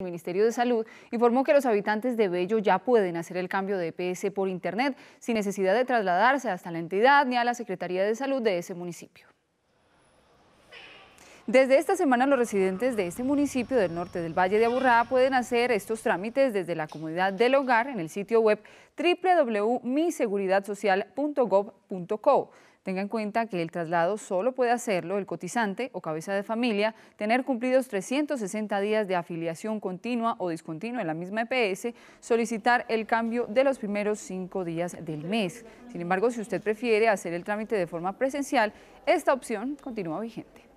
El Ministerio de Salud informó que los habitantes de Bello ya pueden hacer el cambio de EPS por Internet sin necesidad de trasladarse hasta la entidad ni a la Secretaría de Salud de ese municipio. Desde esta semana los residentes de este municipio del norte del Valle de Aburrá pueden hacer estos trámites desde la comunidad del hogar en el sitio web www.miseguridadsocial.gov.co. Tenga en cuenta que el traslado solo puede hacerlo el cotizante o cabeza de familia, tener cumplidos 360 días de afiliación continua o discontinua en la misma EPS, solicitar el cambio de los primeros cinco días del mes. Sin embargo, si usted prefiere hacer el trámite de forma presencial, esta opción continúa vigente.